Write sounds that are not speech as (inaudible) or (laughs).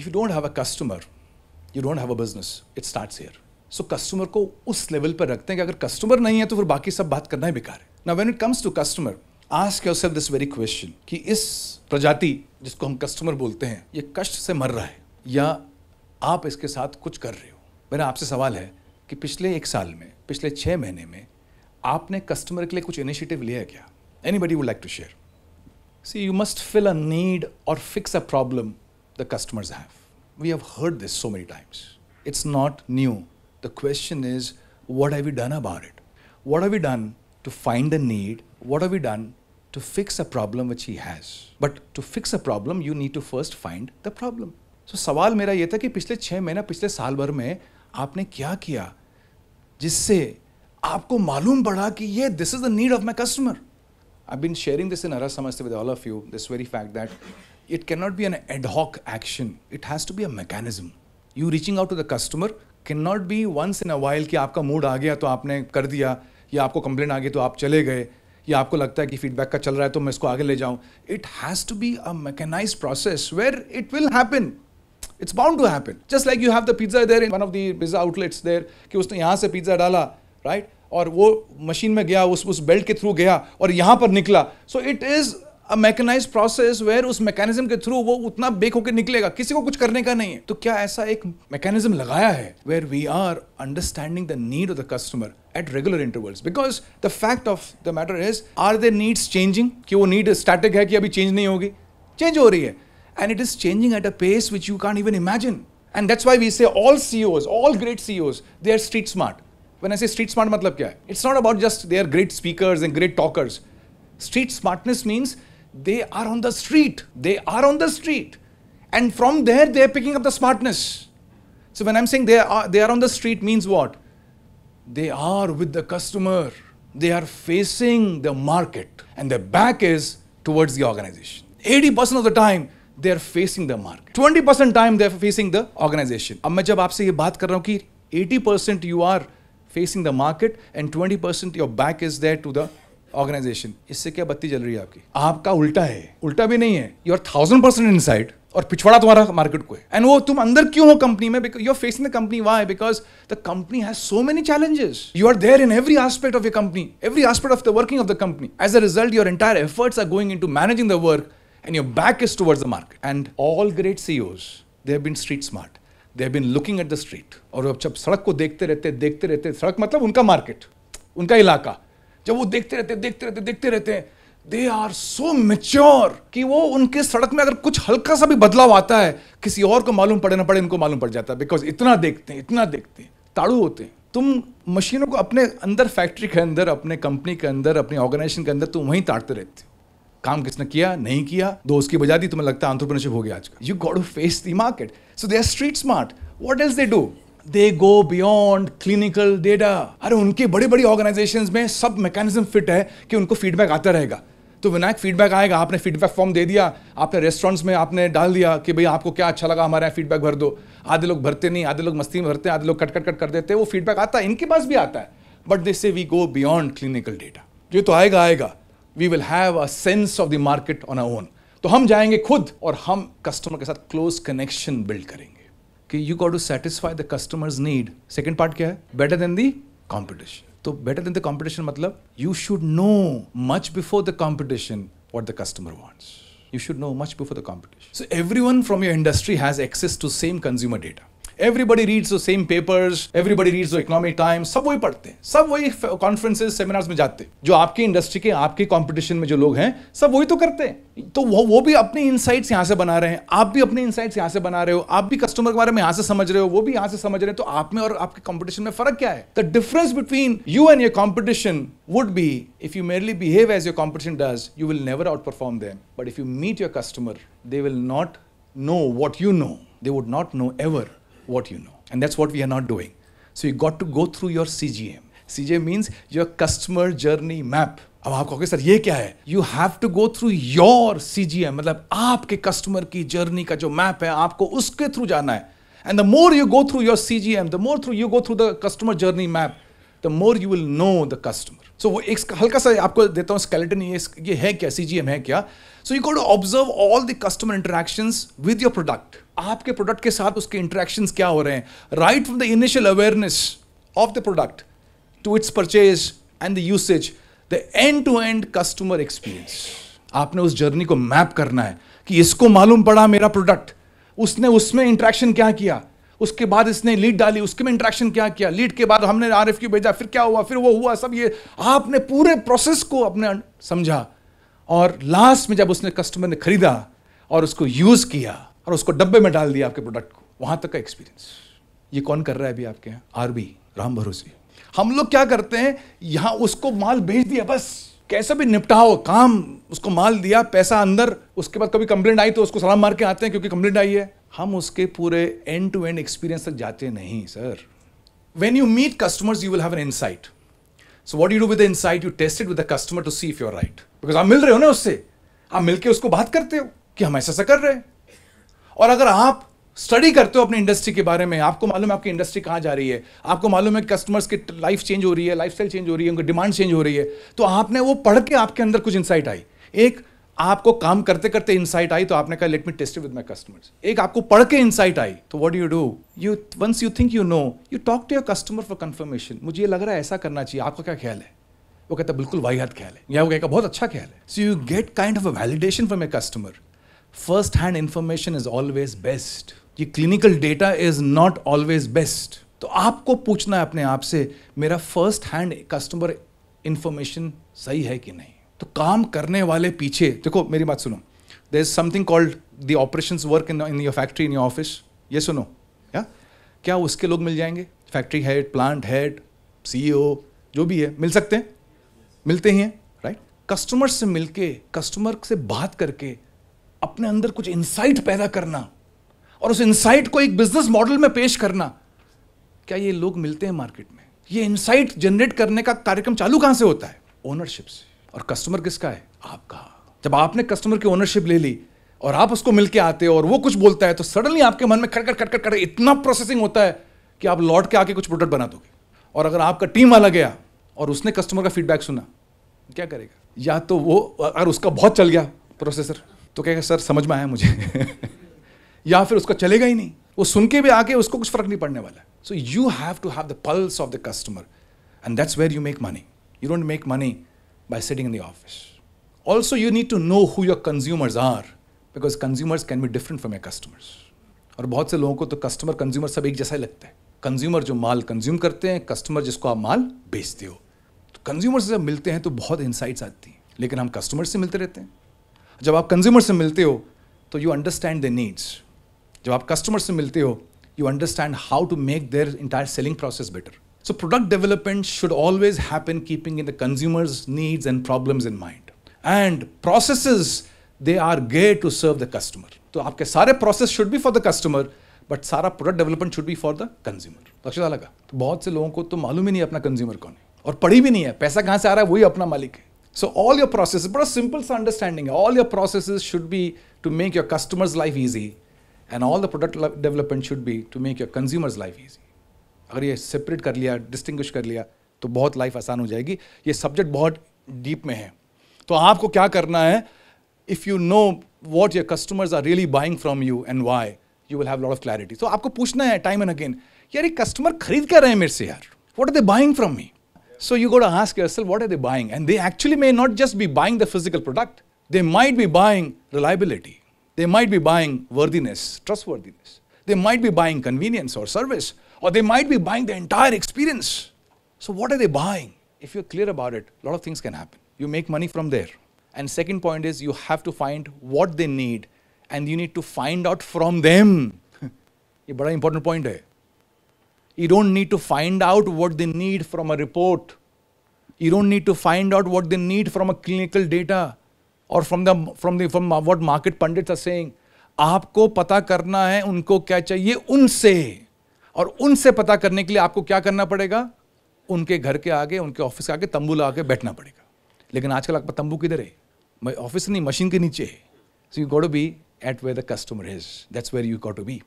If you don't have a customer you don't have a business it starts here. So customer को उस level पर रखते हैं कि अगर कस्टमर नहीं है तो फिर बाकी सब बात करना ही बेकार है ना when it comes to customer ask yourself this very question कि इस प्रजाति जिसको हम कस्टमर बोलते हैं ये कष्ट से मर रहा है या आप इसके साथ कुछ कर रहे हो मेरा आपसे सवाल है कि पिछले एक साल में पिछले छः महीने में आपने कस्टमर के लिए कुछ इनिशिएटिव लिया क्या anybody would like to share see you must fill a need और fix a problem the customers have. We have heard this so many times. It's not new. The question is, what have we done about it? What have we done to find the need? What have we done to fix a problem which he has? But to fix a problem, you need to first find the problem. So सवाल मेरा ये था कि पिछले छः महीना पिछले साल भर में आपने क्या किया जिससे आपको मालूम पड़ा कि ये this is the need of my customer I've been sharing this in Arasamaste with all of you, this very fact that it cannot be an ad hoc action it has to be a you reaching out to the customer can not be once in a while कि आपका mood आ गया तो आपने कर दिया या आपको complaint आ गई तो आप चले गए या आपको लगता है कि फीडबैक का चल रहा है तो मैं इसको आगे ले जाऊं it has to be a mechanise process where it will happen it's bound to happen just like you have the pizza there in one of the pizza outlets there कि उसने यहां से पिज्जा डाला राइट right? और वो machine में गया उस उस बेल्ट के थ्रू गया और यहां पर निकला so it is a mechanise process where उस मैकेनिज्म के थ्रू वो उतना बेक होकर निकलेगा किसी को कुछ करने का नहीं है तो क्या ऐसा एक मैकेनिज्म लगाया है where we are understanding the need of the customer at regular intervals because the fact of the matter is are they needs changing कि वो नीड स्टैटिक है कि अभी चेंज नहीं होगी चेंज हो रही है and it is changing at a pace which you can even imagine and that's why we say all CEOs all great सी ओज they are street smart one ऐसे स्ट्रीट स्मार्ट मतलब क्या है it's not about just they are great speakers and great talkers street smartness means They are on the street. They are on the street. And from there, they are picking up the smartness. So when I'm saying they are, they are on the street means what? They are with the customer. They are facing the market and their back is towards the organization. 80% of the time, they are facing the market. 20% time, they are facing the organization. अब मैं जब आपसे ये 80% you are facing the market and 20% your back is there to the organisation इससे क्या बत्ती जल रही है आपकी आपका उल्टा है उल्टा भी नहीं है you are thousand percent inside और पिछवाड़ा तुम्हारा मार्केट को है एंड वो तुम अंदर क्यों हो कंपनी में you are facing the company why because the company has so many challenges you are there in every aspect of your company every aspect of the working of the company as a result your entire efforts are going in to managing the work and your back is towards the market and all great सी ओज they have been street smart they have been looking at the street और जब सड़क को देखते रहते देखते रहते सड़क मतलब उनका मार्केट उनका इलाका जब वो देखते रहते देखते रहते देखते रहते हैं दे आर सो मेच्योर कि वो उनके सड़क में अगर कुछ हल्का सा भी बदलाव आता है किसी और को मालूम पड़े ना पड़े इनको मालूम पड़ जाता है बिकॉज इतना देखते हैं इतना देखते हैं ताड़ू होते हैं तुम मशीनों को अपने अंदर फैक्ट्री के अंदर अपने कंपनी के अंदर अपने ऑर्गेनाइजेशन के अंदर तुम वहीं ताड़ते रहते हो काम किसने किया नहीं किया दोस्त की बजा दी तुम्हें लगता है आंट्रप्रनरशिप हो गया आज का you got to face the market so they are street smart what else they do they go beyond clinical data अरे उनके बड़ी बड़ी ऑर्गेनाइजेशन में सब मैकेनिज्म फिट है कि उनको फीडबैक आता रहेगा तो विनायक फीडबैक आएगा आपने फीडबैक फॉर्म दे दिया आपने रेस्टोरेंट्स में आपने डाल दिया कि भाई आपको क्या अच्छा लगा हमारे यहाँ फीडबैक भर दो आधे लोग भरते नहीं आधे लोग मस्ती में भरते हैं आधे लोग कट कट कट कर देते हैं वो फीडबैक आता है इनके पास भी आता है but this say we go beyond clinical data जो तो आएगा आएगा we will have a sense of the market on a own तो हम जाएंगे खुद और हम कस्टमर के साथ क्लोज कनेक्शन बिल्ड करेंगे कि you got to satisfy the customers need second part क्या है बेटर देन दी कॉम्पिटिशन तो बेटर देन द कॉम्पिटिशन मतलब you should know much before the competition what the customer wants you should know much before the competition so every one from your industry has access to same consumer data everybody reads the same papers everybody reads the Economic Times सब वही पढ़ते हैं सब वही conferences seminars में जाते हैं जो आपकी इंडस्ट्री के आपके कॉम्पिटिशन में जो लोग हैं सब वही तो करते हैं तो वो वो भी अपने इनसाइट्स यहां से बना रहे हैं आप भी अपने इनसाइट्स यहां से बना रहे हो आप भी कस्टमर के बारे में यहां से समझ रहे हो वो भी यहां से समझ रहे हैं तो आप में और आपके कॉम्पिटिशन में फर्क क्या है the difference between you and your competition be if you merely behave as your your does you will never outperform them but if you meet your customer they will not know what you know they would not know ever what you know. And that's what we are not doing. So you got to go through your CGM. CGM means your customer journey map. अब आप कहोगे sir ये क्या है you have to go through your C G M मतलब आपके customer की journey का जो मैप है आपको उसके थ्रू जाना है and the more you go through your C G M the more through you go through the customer journey map the more you will know the customer so वो एक हल्का सा आपको देता हूँ स्केलेटन ये ये है क्या सी है क्या so you to observe all the customer interactions with your product आपके प्रोडक्ट के साथ उसके इंटरेक्शन क्या हो रहे हैं right from the initial awareness of the product to its purchase and the usage the end to end customer experience आपने उस जर्नी को मैप करना है कि इसको मालूम पड़ा मेरा प्रोडक्ट उसने उसमें इंट्रैक्शन क्या किया उसके बाद इसने लीड डाली उसके में इंट्रैक्शन क्या किया लीड के बाद हमने आर क्यू भेजा फिर क्या हुआ फिर वो हुआ सब ये आपने पूरे प्रोसेस को अपने समझा और लास्ट में जब उसने कस्टमर ने खरीदा और उसको यूज़ किया और उसको डब्बे में डाल दिया आपके प्रोडक्ट को वहां तक का एक्सपीरियंस ये कौन कर रहा है अभी आपके यहाँ आर राम भरोसे हम लोग क्या करते हैं यहाँ उसको माल भेज दिया बस कैसे भी निपटाओ काम उसको माल दिया पैसा अंदर उसके बाद कभी कंप्लेंट आई तो उसको सलाम मार के आते हैं क्योंकि कंप्लेंट आई है हम उसके पूरे एंड टू एंड एक्सपीरियंस तक जाते नहीं sir when you meet customers you will have an insight so what you do with insight you tested with the customer to see if you're right because आप मिल रहे हो ना उससे आप मिलकर उसको बात करते हो कि हम ऐसा ऐसा कर रहे हैं और अगर आप स्टडी करते हो अपनी इंडस्ट्री के बारे में आपको मालूम है आपकी इंडस्ट्री कहाँ जा रही है आपको मालूम है कस्टमर्स की लाइफ चेंज हो रही है लाइफ चेंज हो रही है उनकी डिमांड चेंज हो रही है तो आपने वो पढ़ के आपके अंदर कुछ इंसाइट आई एक आपको काम करते करते इंसाइट आई तो आपने कहा let me test with my customers एक आपको पढ़ के इंसाइट आई तो what you do you once you think you know you talk to your customer for confirmation मुझे ये लग रहा है ऐसा करना चाहिए आपका क्या ख्याल है वो कहता बिल्कुल वाहियात ख्याल है या वो कहेगा बहुत अच्छा ख्याल है so you get kind of a validation for my customer first hand information is always best ये clinical data is not always best तो आपको पूछना है अपने आप से मेरा फर्स्ट हैंड कस्टमर इन्फॉर्मेशन सही है कि नहीं तो काम करने वाले पीछे देखो मेरी बात सुनो there is something called the operation work in in your factory in your office ये सुनो या क्या उसके लोग मिल जाएंगे फैक्ट्री हेड प्लांट हेड सी जो भी है मिल सकते हैं मिलते ही हैं राइट कस्टमर से मिलके कस्टमर से बात करके अपने अंदर कुछ इंसाइट पैदा करना और उस इंसाइट को एक बिजनेस मॉडल में पेश करना क्या ये लोग मिलते हैं मार्केट में ये इंसाइट जनरेट करने का कार्यक्रम चालू कहां से होता है ओनरशिप से और कस्टमर किसका है आपका जब आपने कस्टमर की ओनरशिप ले ली और आप उसको मिलके आते हो और वो कुछ बोलता है तो सडनली आपके मन में खटखट खटखट खट इतना प्रोसेसिंग होता है कि आप लौट के आके कुछ प्रोडक्ट बना दोगे और अगर आपका टीम वाला गया और उसने कस्टमर का फीडबैक सुना क्या करेगा या तो वो अगर उसका बहुत चल गया प्रोसेसर तो कहेगा सर समझ में आया मुझे (laughs) या फिर उसका चलेगा ही नहीं वो सुन के भी आके उसको कुछ फर्क नहीं पड़ने वाला so you have to have the pulse of the customer and that's where you make money you don't make money by sitting in the office. Also, you need to know who your consumers are because consumers can be different from your customers. और बहुत से लोगों को तो customer consumer सब एक जैसा ही लगता है कंज्यूमर जो माल कंज्यूम करते हैं कस्टमर जिसको आप माल बेचते हो तो कंज्यूमर से जब मिलते हैं तो बहुत इंसाइट्स आती हैं लेकिन हम कस्टमर से मिलते रहते हैं जब आप कंज्यूमर से मिलते हो तो यू अंडरस्टैंड द नीड्स जब आप कस्टमर से मिलते हो you understand how to make their entire selling process better So product development should always happen keeping in the consumer's needs and problems in mind. And processes, they are geared to serve the customer. So your process should be for the customer, but your product development should be for the consumer. Lakshya Dalaga, many people don't know who their consumer is. And they don't even know. Where are they coming from? They So all your processes, but a simple understanding, all your processes should be to make your customer's life easy. And all the product development should be to make your consumer's life easy. अगर ये separate कर लिया distinct कर लिया तो बहुत life आसान हो जाएगी ये सब्जेक्ट बहुत डीप में है तो आपको क्या करना है if you know what your customers are really buying from you and why you will have lot of clarity तो आपको पूछना है टाइम एंड अगेन यार ये कस्टमर खरीद क्या रहे हैं मेरे से यार what are they buying from me so you got ask your sale what are they buying and they actually may not just be buying the physical product they might be buying reliability they might be buying worthiness trust worthiness they might be buying convenience और service Or they might be buying the entire experience. So, what are they buying? If you're clear about it, a lot of things can happen. You make money from there. And second point is you have to find what they need and you need to find out from them. (laughs) ये बड़ा You don't need to find out what they need from a report. You don't need to find out what they need from a clinical data, or from the from the from what market pundits are saying. आपको पता करना है उनको क्या चाहिए उनसे और उनसे पता करने के लिए आपको क्या करना पड़ेगा उनके घर के आगे उनके ऑफिस के आगे तंबू लगा के बैठना पड़ेगा लेकिन आजकल आपका तंबू किधर है ऑफिस नहीं मशीन के नीचे है so you got to be at where the customer is that's where you got to B